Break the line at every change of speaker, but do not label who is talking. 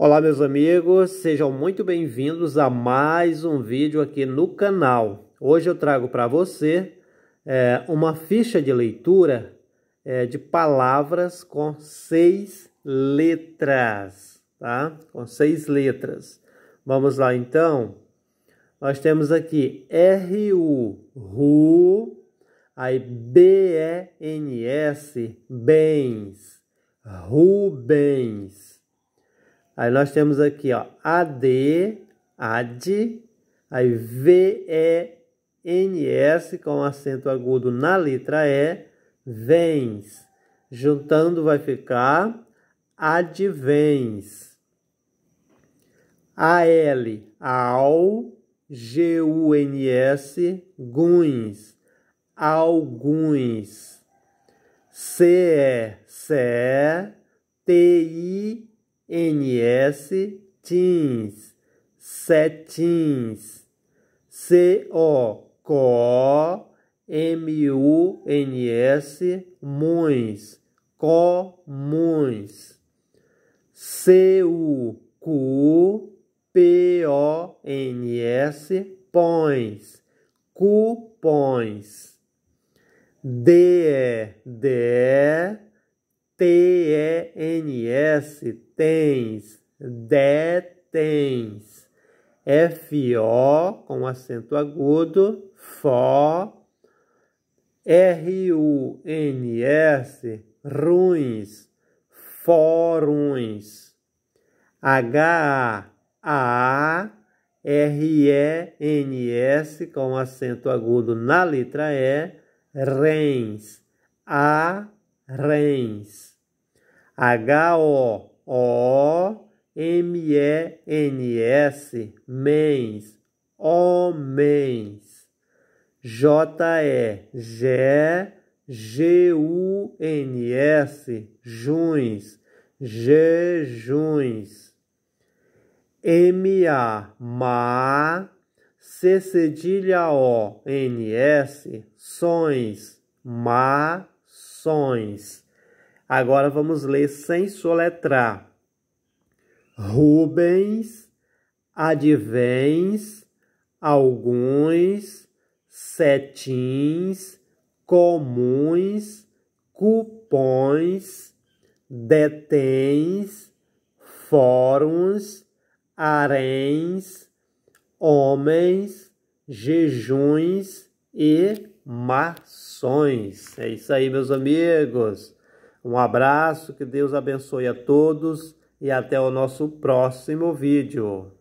Olá meus amigos, sejam muito bem-vindos a mais um vídeo aqui no canal. Hoje eu trago para você é, uma ficha de leitura é, de palavras com seis letras, tá? Com seis letras. Vamos lá então. Nós temos aqui R-U, RU, aí B-E-N-S, bens, Rubens. Aí nós temos aqui, ó, AD, AD, aí VENS com acento agudo na letra E, VENS. Juntando vai ficar ADVENS. AL, AL, GUNS, GUNS, ALGUNS. CE, CE, TI, NS Teens, Setins, CO, CO, MUNS, MUNS, COMUNS, CU, CU, PONS, PONS, cupons. DE, DE, S tens, de tens, o com acento agudo, fó R-U-N-S, ruins, fóruns H-A-R-E-N-S com acento agudo na letra E, rens, a rens. H-O-O-M-E-N-S, mens, homens. J-E-G-G-U-N-S, juns, jejuns. M-A, ma, C cedilha O, N-S, sons, mações. Agora vamos ler sem soletrar. Rubens, advens, alguns, setins, comuns, cupons, detens, fóruns, haréns, homens, jejuns e mações. É isso aí, meus amigos. Um abraço, que Deus abençoe a todos e até o nosso próximo vídeo.